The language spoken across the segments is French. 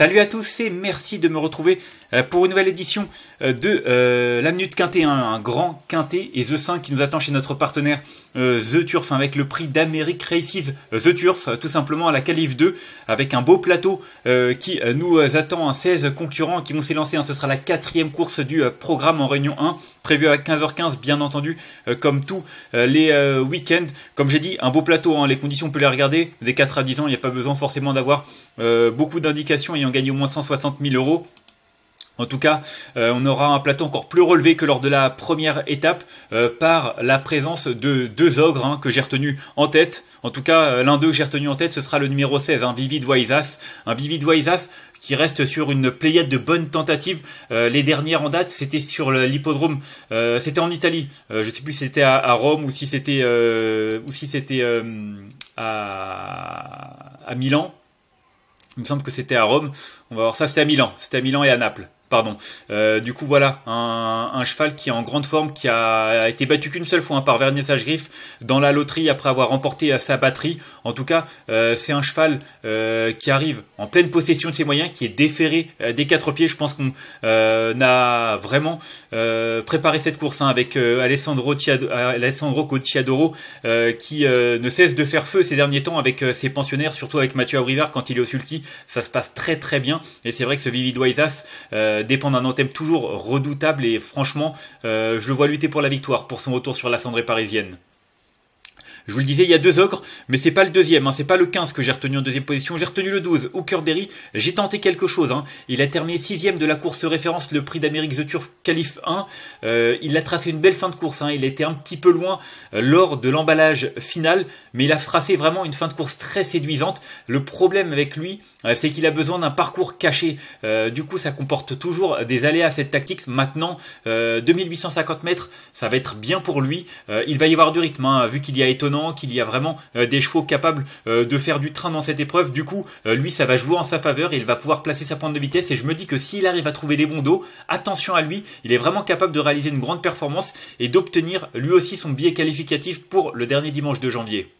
Salut à tous et merci de me retrouver euh, pour une nouvelle édition euh, de euh, la Minute Quintet, hein, un grand quintet et The 5 qui nous attend chez notre partenaire The Turf hein, avec le prix d'Amérique Races The Turf, tout simplement à la Calif 2 avec un beau plateau qui nous attend, 16 concurrents qui vont s'élancer, hein. ce sera la quatrième course du programme en Réunion 1, prévu à 15h15 bien entendu, comme tous les week-ends. Comme j'ai dit, un beau plateau, les conditions on peut les regarder, des 4 à 10 ans, il n'y a pas besoin forcément d'avoir beaucoup d'indications gagner au moins 160 000 euros. En tout cas, euh, on aura un plateau encore plus relevé que lors de la première étape euh, par la présence de deux ogres hein, que j'ai retenu en tête. En tout cas, euh, l'un d'eux que j'ai retenu en tête, ce sera le numéro 16, un Vivid Waisas. Un Vivid Waisas qui reste sur une pléiade de bonnes tentatives. les dernières en date, c'était sur l'hippodrome, c'était en Italie. je sais plus si c'était à, Rome ou si c'était ou si c'était à Milan il me semble que c'était à Rome. On va voir ça. C'était à Milan. C'était à Milan et à Naples. Pardon. Euh, du coup, voilà, un, cheval qui est en grande forme, qui a, été battu qu'une seule fois hein, par sage Griff dans la loterie après avoir remporté euh, sa batterie. En tout cas, euh, c'est un cheval qui arrive en pleine possession de ses moyens, qui est déféré des quatre pieds. Je pense qu'on a vraiment préparé cette course hein, avec Alessandro, Cotiadoro Alessandro qui ne cesse de faire feu ces derniers temps avec ses pensionnaires, surtout avec Mathieu Abrivard quand il est au sulky. Ça se passe très très bien. Et c'est vrai que ce Vivid euh, euh, dépend d'un anthème toujours redoutable et franchement, euh, je le vois lutter pour la victoire pour son retour sur la cendrée parisienne. Je vous le disais, il y a deux ogres, mais c'est pas le deuxième, hein. c'est pas le 15 que j'ai retenu en deuxième position, j'ai retenu le 12, Hookerberry, j'ai tenté quelque chose, hein. il a terminé sixième de la course référence, le prix d'Amérique The Turf Calife euh, 1, il a tracé une belle fin de course, hein. il était un petit peu loin euh, lors de l'emballage final, mais il a tracé vraiment une fin de course très séduisante, le problème avec lui, euh, c'est qu'il a besoin d'un parcours caché, du coup ça comporte toujours des aléas à cette tactique, maintenant 2850 mètres, ça va être bien pour lui, il va y avoir du rythme, vu qu'il y a étonné qu'il y a vraiment euh, des chevaux capables euh, de faire du train dans cette épreuve. Du coup, euh, lui, ça va jouer en sa faveur et il va pouvoir placer sa pointe de vitesse. Et je me dis que s'il arrive à trouver des bons dos, attention à lui, il est vraiment capable de réaliser une grande performance et d'obtenir lui aussi son billet qualificatif pour le dernier dimanche de janvier.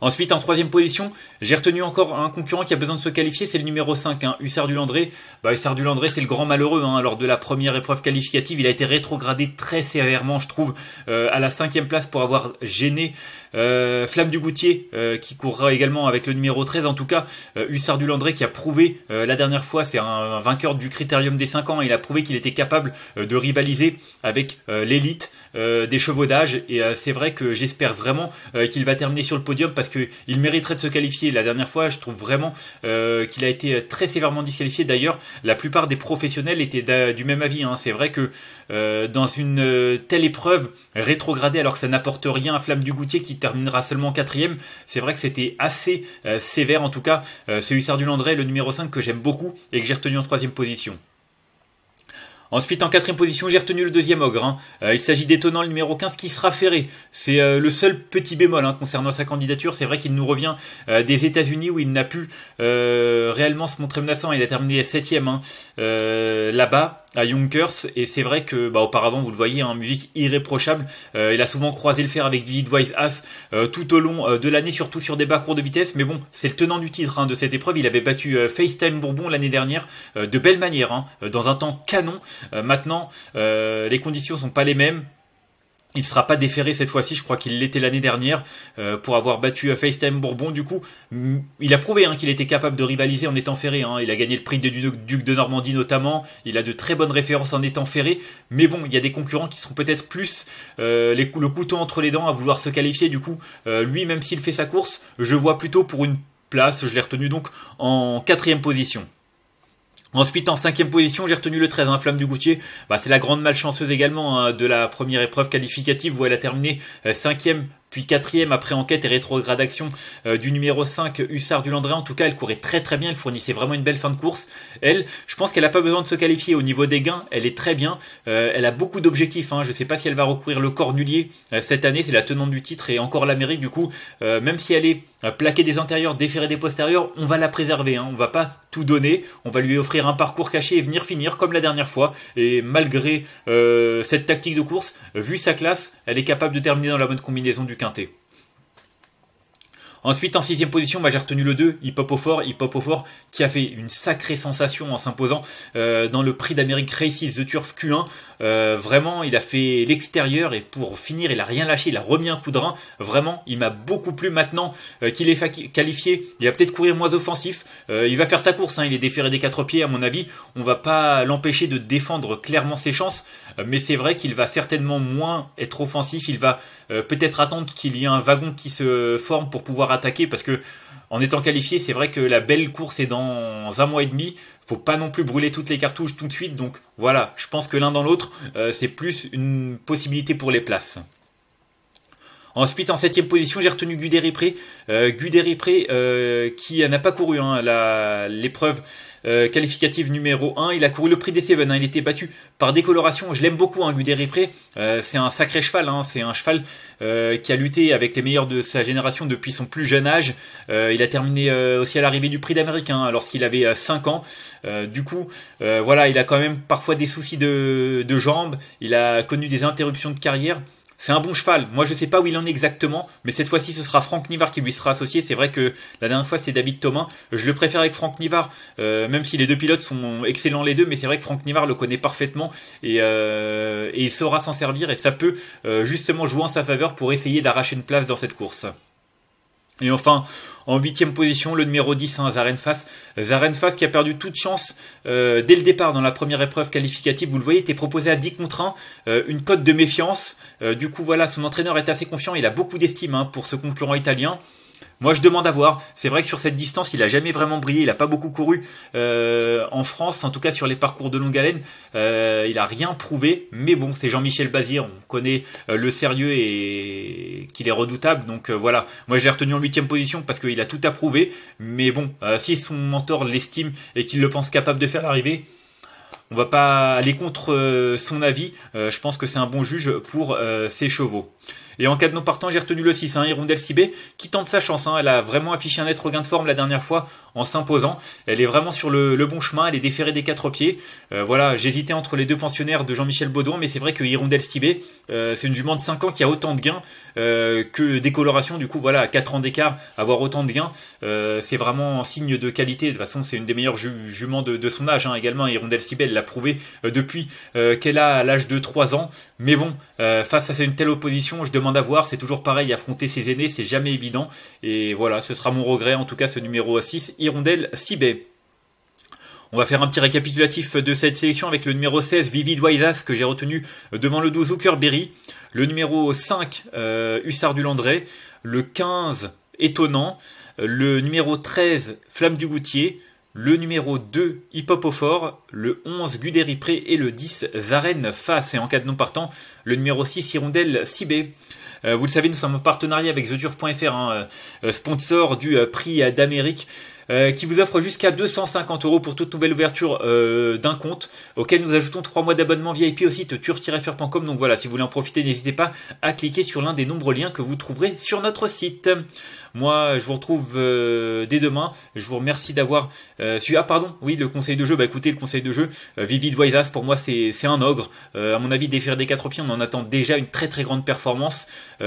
Ensuite, en troisième position, j'ai retenu encore un concurrent qui a besoin de se qualifier, c'est le numéro 5, hein, Hussard Dulandré. Bah, Hussard landré c'est le grand malheureux. Hein. lors de la première épreuve qualificative, il a été rétrogradé très sévèrement, je trouve, euh, à la cinquième place pour avoir gêné euh, Flamme du Goutier, euh, qui courra également avec le numéro 13. En tout cas, Hussard landré qui a prouvé la dernière fois, c'est un, vainqueur du critérium des 5 ans, il a prouvé qu'il était capable de rivaliser avec l'élite des chevaux d'âge. Et c'est vrai que j'espère vraiment qu'il va terminer sur le podium parce parce qu'il mériterait de se qualifier. La dernière fois, je trouve vraiment euh, qu'il a été très sévèrement disqualifié. D'ailleurs, la plupart des professionnels étaient du même avis. Hein. C'est vrai que euh, dans une euh, telle épreuve, rétrogradée alors que ça n'apporte rien à Flamme du Goutier qui terminera seulement quatrième, c'est vrai que c'était assez sévère. En tout cas, celui du Landré, le numéro 5 que j'aime beaucoup et que j'ai retenu en troisième position. Ensuite, en quatrième position, j'ai retenu le deuxième ogre. Hein. Euh, il s'agit d'étonnant le numéro 15 qui sera ferré. C'est euh, le seul petit bémol hein, concernant sa candidature. C'est vrai qu'il nous revient euh, des États-Unis où il n'a pu réellement se montrer menaçant. Il a terminé septième hein. là-bas à Junkers et c'est vrai que bah, auparavant vous le voyez en hein, musique irréprochable euh, il a souvent croisé le fer avec David Wise As euh, tout au long euh, de l'année surtout sur des parcours de vitesse mais bon c'est le tenant du titre hein, de cette épreuve il avait battu FaceTime Bourbon l'année dernière de belle manière hein, dans un temps canon maintenant les conditions sont pas les mêmes il ne sera pas déféré cette fois-ci, je crois qu'il l'était l'année dernière euh, pour avoir battu euh, FaceTime Bourbon. Du coup, mm, il a prouvé hein, qu'il était capable de rivaliser en étant ferré. Hein. Il a gagné le prix du duc de Normandie notamment. Il a de très bonnes références en étant ferré. Mais bon, il y a des concurrents qui seront peut-être plus euh, le couteau entre les dents à vouloir se qualifier. Du coup, lui, même s'il fait sa course, je vois plutôt pour une place. Je l'ai retenu donc en quatrième position. Ensuite, en cinquième position, j'ai retenu le 13, hein, Flamme du Goutier. Bah, c'est la grande malchanceuse également hein, de la première épreuve qualificative où elle a terminé euh, cinquième puis quatrième après enquête et rétrogradation euh, du numéro 5 Hussard du Landré. En tout cas, elle courait très très bien, elle fournissait vraiment une belle fin de course. Elle, je pense qu'elle n'a pas besoin de se qualifier au niveau des gains, elle est très bien, euh, elle a beaucoup d'objectifs. Hein. Je ne sais pas si elle va recourir le cornulier euh, cette année, c'est la tenante du titre et encore l'Amérique. Du coup, même si elle est plaquée des antérieurs, déférée des postérieurs, on va la préserver, on hein. on va pas tout donner, on va lui offrir un parcours caché et venir finir comme la dernière fois. Et malgré cette tactique de course, vu sa classe, elle est capable de terminer dans la bonne combinaison du quintet. Ensuite, en sixième position, bah, j'ai retenu le 2, il Hop au Fort, Hip Hop au Fort, qui a fait une sacrée sensation en s'imposant euh, dans le prix d'Amérique Races The Turf Q1. Euh, vraiment, il a fait l'extérieur et pour finir, il a rien lâché, il a remis un coup rein. Vraiment, il m'a beaucoup plu maintenant euh, qu'il est qualifié. Il va peut-être courir moins offensif. il va faire sa course, hein. il est déféré des quatre pieds, à mon avis. On va pas l'empêcher de défendre clairement ses chances, mais c'est vrai qu'il va certainement moins être offensif. Il va peut-être attendre qu'il y ait un wagon qui se forme pour pouvoir attaquer parce que en étant qualifié, c'est vrai que la belle course est dans un mois et demi. Faut pas non plus brûler toutes les cartouches tout de suite. Donc voilà, je pense que l'un dans l'autre, euh, c'est plus une possibilité pour les places. Ensuite, en septième position, j'ai retenu Guderi Pré. Euh, euh, qui euh, n'a pas couru hein, l'épreuve euh, qualificative numéro 1. Il a couru le prix des Seven. Hein, il était battu par décoloration. Je l'aime beaucoup, hein, Guderi c'est un sacré cheval. Hein. c'est un cheval qui a lutté avec les meilleurs de sa génération depuis son plus jeune âge. il a terminé aussi à l'arrivée du prix d'Amérique hein, lorsqu'il avait 5 ans. du coup, voilà, il a quand même parfois des soucis de, de jambes. Il a connu des interruptions de carrière. C'est un bon cheval. Moi, je sais pas où il en est exactement, mais cette fois-ci, ce sera Franck Nivard qui lui sera associé. C'est vrai que la dernière fois, c'était David Thomas. Je le préfère avec Franck Nivard, euh, même si les deux pilotes sont excellents les deux, mais c'est vrai que Franck Nivard le connaît parfaitement et, euh, et il saura s'en servir et ça peut euh, justement jouer en sa faveur pour essayer d'arracher une place dans cette course. Et enfin, en huitième position, le numéro 10, hein, Zarenfas. Zarenfas qui a perdu toute chance euh, dès le départ dans la première épreuve qualificative. Vous le voyez, était proposé à 10 contre 1, une cote de méfiance. Euh, du coup, voilà, son entraîneur est assez confiant. Il a beaucoup d'estime hein, pour ce concurrent italien. Moi, je demande à voir. C'est vrai que sur cette distance, il n'a jamais vraiment brillé. Il n'a pas beaucoup couru euh, en France, en tout cas sur les parcours de longue haleine. Euh, il n'a rien prouvé. Mais bon, c'est Jean-Michel Bazir. On connaît euh, le sérieux et qu'il est redoutable. Donc voilà. Moi, je l'ai retenu en huitième position parce qu'il a tout à prouver. Mais bon, si son mentor l'estime et qu'il le pense capable de faire l'arrivée, on va pas aller contre son avis. je pense que c'est un bon juge pour ses chevaux. Et en cas de non partant, j'ai retenu le 6, hein, Stibé Sibé, qui tente sa chance. Hein. Elle a vraiment affiché un net gain de forme la dernière fois en s'imposant. Elle est vraiment sur le, bon chemin, elle est déférée des quatre pieds. Euh, voilà, j'hésitais entre les deux pensionnaires de Jean-Michel Baudon, mais c'est vrai que Hirondel Stibé, euh, c'est une jument de 5 ans qui a autant de gains euh, que décoloration. Du coup, voilà, à 4 ans d'écart, avoir autant de gains, c'est vraiment un signe de qualité. De toute façon, c'est une des meilleures juments de, son âge. Hein, également, Hirondel Stibé, elle l'a prouvé depuis qu'elle a l'âge de 3 ans. Mais bon, face à une telle opposition, je demande d'avoir, C'est toujours pareil, affronter ses aînés, c'est jamais évident. Et voilà, ce sera mon regret, en tout cas, ce numéro 6, Hirondelle Sibé. On va faire un petit récapitulatif de cette sélection avec le numéro 16, Vivid Waisas, que j'ai retenu devant le 12, Hooker-Berry, Le numéro 5, euh, Hussard du Landré. Le 15, Étonnant. Le numéro 13, Flamme du Goutier le numéro 2 fort », le 11 Pré, et le 10 Zaren Face. Et en cas de non partant, le numéro 6 Hirondelle 6B. Euh, vous le savez, nous sommes en partenariat avec theDure.fr, hein, euh, euh, sponsor du prix d'Amérique. Euh, qui vous offre jusqu'à 250 euros pour toute nouvelle ouverture euh, d'un compte, auquel nous ajoutons 3 mois d'abonnement VIP au site turf-fr.com. Donc voilà, si vous voulez en profiter, n'hésitez pas à cliquer sur l'un des nombreux liens que vous trouverez sur notre site. Moi, je vous retrouve euh, dès demain. Je vous remercie d'avoir euh, suivi. Ah, pardon, oui, le conseil de jeu. Bah écoutez, le conseil de jeu, Vivid Waisas, pour moi, c'est un ogre. à mon avis, défaire des quatre pieds, on en attend déjà une très très grande performance.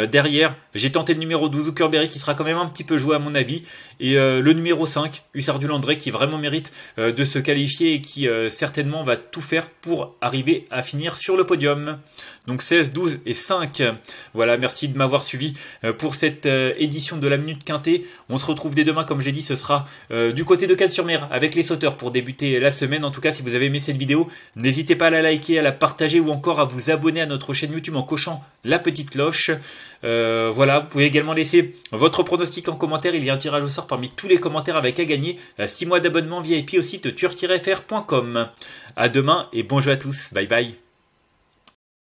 derrière, j'ai tenté le numéro 12, Zuckerberry, qui sera quand même un petit peu joué, à mon avis. Et le numéro 5, Hussard du Landré, qui vraiment mérite euh, de se qualifier et qui euh, certainement va tout faire pour arriver à finir sur le podium. Donc 16, 12 et 5. Voilà, merci de m'avoir suivi euh, pour cette édition de la Minute Quintée. On se retrouve dès demain, comme j'ai dit, ce sera du côté de Cannes-sur-Mer avec les sauteurs pour débuter la semaine. En tout cas, si vous avez aimé cette vidéo, n'hésitez pas à la liker, à la partager ou encore à vous abonner à notre chaîne YouTube en cochant la petite cloche. voilà, vous pouvez également laisser votre pronostic en commentaire. Il y a un tirage au sort parmi tous les commentaires avec à gagner euh, 6 mois d'abonnement VIP au site turc-fr.com À demain et bonjour à tous. Bye bye.